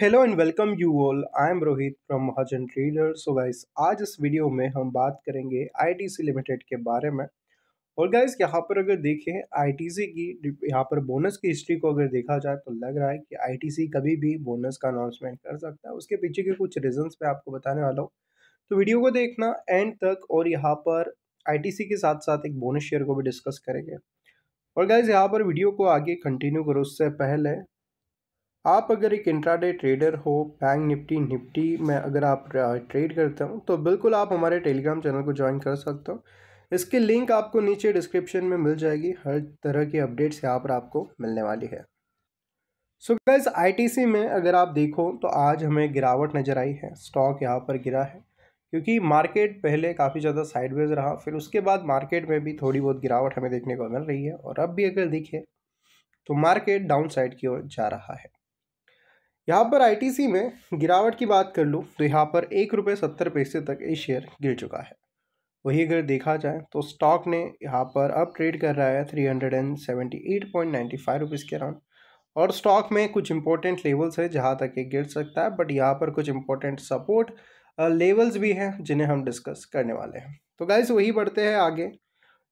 Hello and welcome you all I am Rohit from Mahajan trader so guys आज इस video में हम बात करेंगे आईटीसी लिमिटेड के बारे में और गाइस यहाँ पर अगर देखें आईटीसी की यहाँ पर बोनस की हिस्ट्री को अगर देखा जाए तो लग रहा है कि आईटीसी कभी भी बोनस का अनाउंसमेंट कर सकता है उसके पीछे के कुछ रीजन्स मैं आपको बताने वाला हूँ तो वीडियो को देखना एंड तक और यहाँ पर आई के साथ साथ एक बोनस शेयर को भी डिस्कस करेंगे और गाइज यहाँ पर वीडियो को आगे कंटिन्यू करो उससे पहले आप अगर एक इंट्राडे ट्रेडर हो बैंक निफ्टी निफ्टी में अगर आप ट्रेड करते हो तो बिल्कुल आप हमारे टेलीग्राम चैनल को ज्वाइन कर सकते हो इसकी लिंक आपको नीचे डिस्क्रिप्शन में मिल जाएगी हर तरह की अपडेट्स यहाँ पर आपको मिलने वाली है सो गैस आईटीसी में अगर आप देखो तो आज हमें गिरावट नज़र आई है स्टॉक यहाँ पर गिरा है क्योंकि मार्केट पहले काफ़ी ज़्यादा साइडवेज रहा फिर उसके बाद मार्केट में भी थोड़ी बहुत गिरावट हमें देखने को मिल रही है और अब भी अगर देखें तो मार्केट डाउन साइड की ओर जा रहा है यहाँ पर आईटीसी में गिरावट की बात कर लूँ तो यहाँ पर एक रुपये सत्तर पैसे तक ये शेयर गिर चुका है वही अगर देखा जाए तो स्टॉक ने यहाँ पर अब ट्रेड कर रहा है three hundred and seventy eight point ninety five rupees के अराउंड और स्टॉक में कुछ इंपॉर्टेंट लेवल्स है जहाँ तक ये गिर सकता है बट यहाँ पर कुछ इंपॉर्टेंट सपोर्ट लेवल्स भी हैं जिन्हें हम डिस्कस करने वाले हैं तो गाइज वही बढ़ते हैं आगे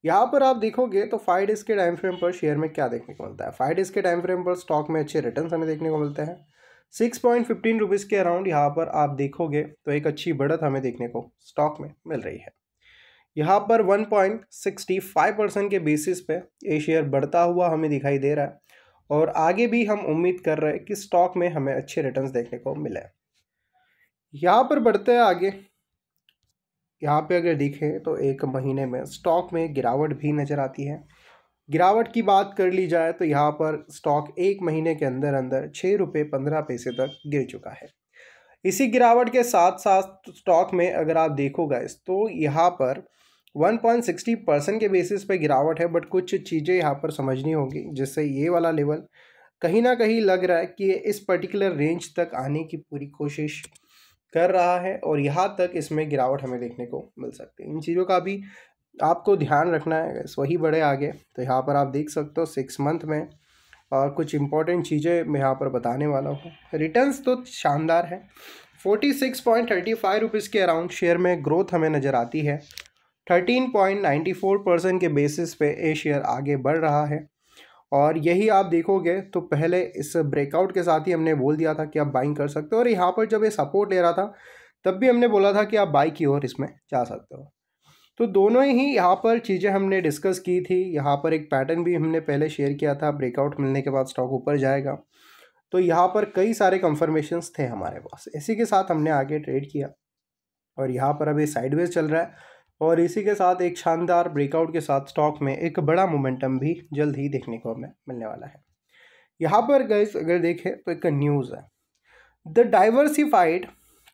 यहाँ पर आप देखोगे तो फाइव डेज़ के टाइम फ्रेम पर शेयर में क्या देखने को मिलता है फाइव डेज़ के टाइम फ्रेम पर स्टॉक में अच्छे रिटर्न हमें देखने को मिलते हैं सिक्स पॉइंट फिफ्टीन रुपीज़ के अराउंड यहाँ पर आप देखोगे तो एक अच्छी बढ़त हमें देखने को स्टॉक में मिल रही है यहाँ पर one point sixty five percent के बेसिस पे ये शेयर बढ़ता हुआ हमें दिखाई दे रहा है और आगे भी हम उम्मीद कर रहे हैं कि स्टॉक में हमें अच्छे रिटर्न देखने को मिले यहाँ पर बढ़ते हैं आगे यहाँ पे अगर देखें तो एक महीने में स्टॉक में गिरावट भी नज़र आती है गिरावट की बात कर ली जाए तो यहाँ पर स्टॉक एक महीने के अंदर अंदर छः रुपये पंद्रह पैसे तक गिर चुका है इसी गिरावट के साथ साथ स्टॉक में अगर आप देखोगे तो यहाँ पर 1.60 परसेंट के बेसिस पे गिरावट है बट कुछ चीज़ें यहाँ पर समझनी होगी जिससे ये वाला लेवल कहीं ना कहीं लग रहा है कि इस पर्टिकुलर रेंज तक आने की पूरी कोशिश कर रहा है और यहाँ तक इसमें गिरावट हमें देखने को मिल सकती है इन चीज़ों का भी आपको ध्यान रखना है वही बड़े आगे तो यहाँ पर आप देख सकते हो सिक्स मंथ में और कुछ इंपॉर्टेंट चीज़ें मैं यहाँ पर बताने वाला हूँ रिटर्न्स तो शानदार है forty six point thirty five rupees के अराउंड शेयर में ग्रोथ हमें नज़र आती है thirteen point ninety four percent के बेसिस पे ये शेयर आगे बढ़ रहा है और यही आप देखोगे तो पहले इस ब्रेकआउट के साथ ही हमने बोल दिया था कि आप बाइंग कर सकते हो और यहाँ पर जब ये सपोर्ट ले रहा था तब भी हमने बोला था कि आप बाई की ओर इसमें जा सकते हो तो दोनों ही यहाँ पर चीज़ें हमने डिस्कस की थी यहाँ पर एक पैटर्न भी हमने पहले शेयर किया था ब्रेकआउट मिलने के बाद स्टॉक ऊपर जाएगा तो यहाँ पर कई सारे कंफर्मेशंस थे हमारे पास इसी के साथ हमने आगे ट्रेड किया और यहाँ पर अभी साइडवेज चल रहा है और इसी के साथ एक शानदार ब्रेकआउट के साथ स्टॉक में एक बड़ा मोमेंटम भी जल्द ही देखने को हमें मिलने वाला है यहाँ पर गैस अगर देखें तो एक न्यूज़ है the diversified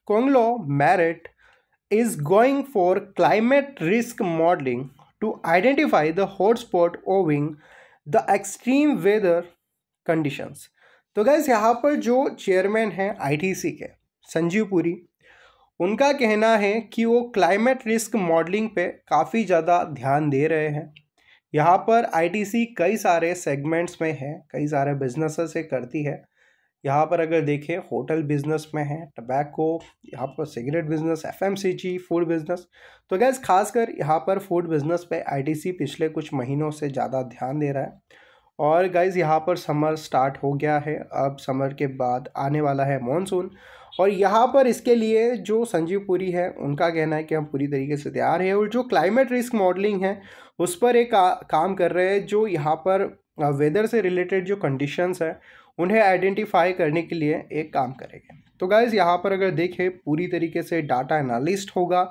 conglomerate is going for climate risk modeling to identify the hotspot owing the extreme weather conditions. तो गैस यहाँ पर जो चेयरमैन हैं आईटीसी के संजीव पुरी उनका कहना है कि वो क्लाइमेट रिस्क मॉडलिंग पे काफ़ी ज़्यादा ध्यान दे रहे हैं यहाँ पर आईटीसी कई सारे सेगमेंट्स में है कई सारे बिजनेसेस से करती है यहाँ पर अगर देखें होटल बिजनेस में है टबैको यहाँ पर cigarette business FMCG food business तो गैस खासकर यहाँ पर फूड बिजनेस पे आईटीसी पिछले कुछ महीनों से ज़्यादा ध्यान दे रहा है और गाइज यहाँ पर समर स्टार्ट हो गया है अब समर के बाद आने वाला है मानसून और यहाँ पर इसके लिए जो संजीव पुरी है उनका कहना है कि हम पूरी तरीके से तैयार है और जो क्लाइमेट रिस्क मॉडलिंग है उस पर एक काम कर रहे हैं जो यहाँ पर वेदर से रिलेटेड जो कंडीशंस है उन्हें आइडेंटिफाई करने के लिए एक काम करेंगे तो गाइज यहाँ पर अगर देखें पूरी तरीके से डाटा एनालिस्ट होगा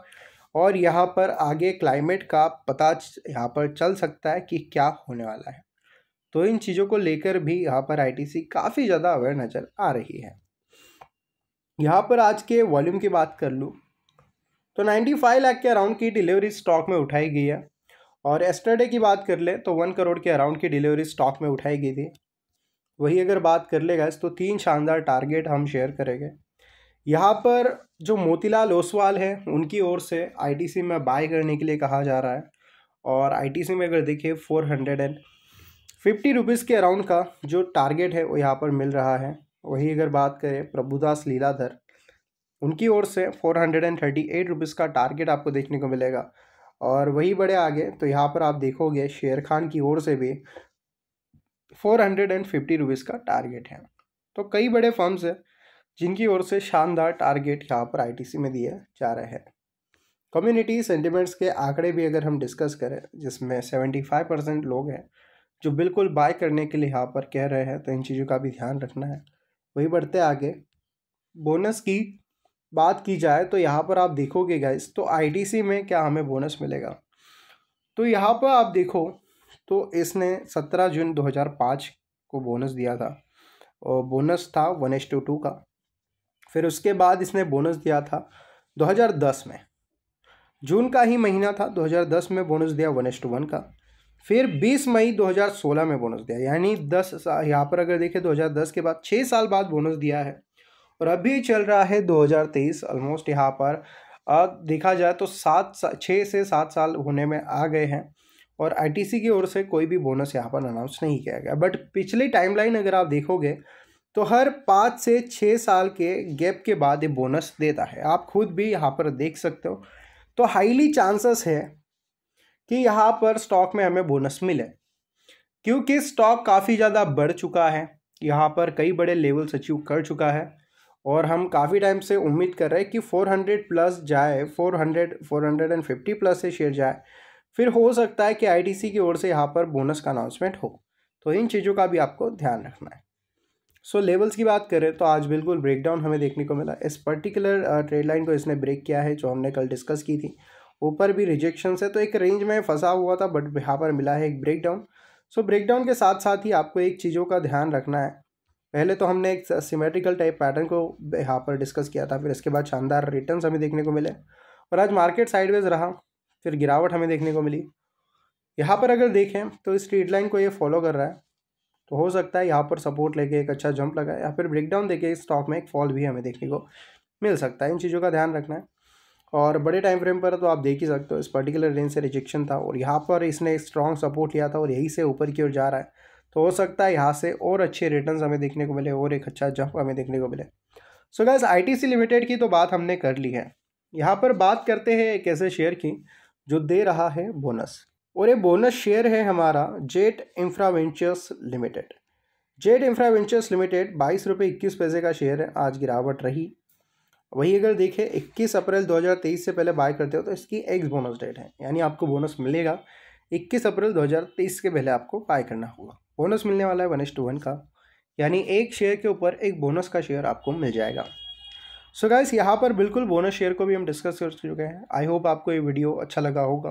और यहाँ पर आगे क्लाइमेट का पता यहाँ पर चल सकता है कि क्या होने वाला है तो इन चीज़ों को लेकर भी यहाँ पर आईटीसी काफ़ी ज़्यादा अवेयर नज़र आ रही है यहाँ पर आज के वॉल्यूम की बात कर लूँ तो 95 लाख के अराउंड की डिलीवरी स्टॉक में उठाई गई है और एस्टरडे की बात कर ले तो वन करोड़ के अराउंड की डिलीवरी स्टॉक में उठाई गई थी वही अगर बात कर लेगा तो तीन शानदार टारगेट हम शेयर करेंगे यहाँ पर जो मोतीलाल ओसवाल हैं उनकी ओर से आईटीसी में बाय करने के लिए कहा जा रहा है और आईटीसी में अगर देखिए four hundred and fifty rupees के अराउंड का जो टारगेट है वो यहाँ पर मिल रहा है वही अगर बात करें प्रभुदास लीलाधर उनकी ओर से four hundred and thirty eight rupees का टारगेट आपको देखने को मिलेगा और वही बड़े आगे तो यहाँ पर आप देखोगे शेर खान की ओर से भी four hundred and fifty rupees का टारगेट है तो कई बड़े फर्म्स हैं जिनकी ओर से शानदार टारगेट यहाँ पर आईटीसी में दिए जा रहे हैं कम्युनिटी सेंटिमेंट्स के आंकड़े भी अगर हम डिस्कस करें जिसमें सेवेंटी फाइव परसेंट लोग हैं जो बिल्कुल बाय करने के लिए यहाँ पर कह रहे हैं तो इन चीज़ों का भी ध्यान रखना है वही बढ़ते आगे बोनस की बात की जाए तो यहाँ पर आप देखोगे गाइस तो आईटीसी में क्या हमें बोनस मिलेगा तो यहाँ पर आप देखो तो इसने 17 जून 2005 को बोनस दिया था और बोनस था वन एस टू टू का फिर उसके बाद इसने बोनस दिया था 2010 में जून का ही महीना था 2010 में बोनस दिया वन एस टू वन का फिर 20 मई 2016 में बोनस दिया यानी 10 यहाँ पर अगर देखें 2010 के बाद छः साल बाद बोनस दिया है और अभी चल रहा है 2023 ऑलमोस्ट यहाँ पर अब देखा जाए तो सात छः से सात साल होने में आ गए हैं और आईटीसी की ओर से कोई भी बोनस यहाँ पर अनाउंस नहीं किया गया बट पिछली टाइमलाइन अगर आप देखोगे तो हर पाँच से छः साल के गैप के बाद ये बोनस देता है आप खुद भी यहाँ पर देख सकते हो तो हाईली चांसेस है कि यहाँ पर स्टॉक में हमें बोनस मिले क्योंकि स्टॉक काफ़ी ज़्यादा बढ़ चुका है यहाँ पर कई बड़े लेवल्स अचीव कर चुका है और हम काफ़ी टाइम से उम्मीद कर रहे हैं कि 400 प्लस जाए 400 450 प्लस से शेयर जाए फिर हो सकता है कि आईटीसी की ओर से यहाँ पर बोनस का अनाउंसमेंट हो तो इन चीज़ों का भी आपको ध्यान रखना है सो so, लेवल्स की बात करें तो आज बिल्कुल ब्रेकडाउन हमें देखने को मिला इस पर्टिकुलर ट्रेड लाइन को इसने ब्रेक किया है जो हमने कल डिस्कस की थी ऊपर भी रिजेक्शन है तो एक रेंज में फंसा हुआ था बट यहाँ पर मिला है एक ब्रेकडाउन सो so, ब्रेकडाउन के साथ साथ ही आपको एक चीज़ों का ध्यान रखना है पहले तो हमने एक सिमेट्रिकल टाइप पैटर्न को यहाँ पर डिस्कस किया था फिर इसके बाद शानदार रिटर्न हमें देखने को मिले और आज मार्केट साइडवेज रहा फिर गिरावट हमें देखने को मिली यहाँ पर अगर देखें तो इस ट्रीड लाइन को ये फॉलो कर रहा है तो हो सकता है यहाँ पर सपोर्ट लेके एक अच्छा जंप लगा या फिर ब्रेकडाउन देके स्टॉक में एक फॉल भी हमें देखने को मिल सकता है इन चीज़ों का ध्यान रखना है और बड़े टाइम फ्रेम पर तो आप देख ही सकते हो इस पर्टिकुलर रेंज से रिजेक्शन था और यहाँ पर इसने एक स्ट्रॉन्ग सपोर्ट लिया था और यहीं से ऊपर की ओर जा रहा है तो हो सकता है यहाँ से और अच्छे रिटर्न हमें देखने को मिले और एक अच्छा जंप हमें देखने को मिले सो गैस आई लिमिटेड की तो बात हमने कर ली है यहाँ पर बात करते हैं एक ऐसे शेयर की जो दे रहा है बोनस और ये बोनस शेयर है हमारा Jet Infraventures Limited Jet Infraventures Limited बाईस रुपये इक्कीस पैसे का शेयर है आज गिरावट रही वही अगर देखें इक्कीस अप्रैल 2023 से पहले बाय करते हो तो इसकी एक्स बोनस डेट है यानी आपको बोनस मिलेगा इक्कीस अप्रैल 2023 के पहले आपको बाय करना होगा बोनस मिलने वाला है वन एस टू वन का यानी एक शेयर के ऊपर एक बोनस का शेयर आपको मिल जाएगा सो गाइस यहाँ पर बिल्कुल बोनस शेयर को भी हम डिस्कस कर चुके हैं आई होप आपको ये वीडियो अच्छा लगा होगा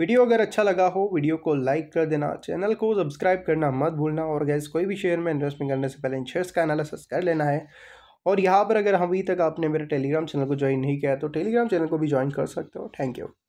वीडियो अगर अच्छा लगा हो वीडियो को लाइक कर देना चैनल को सब्सक्राइब करना मत भूलना और गैस कोई भी शेयर में इन्वेस्टमेंट करने से पहले इन शेयर्स का एनालिसिस कर लेना है और यहाँ पर अगर अभी तक आपने मेरे टेलीग्राम चैनल को ज्वाइन नहीं किया तो टेलीग्राम चैनल को भी ज्वाइन कर सकते हो थैंक यू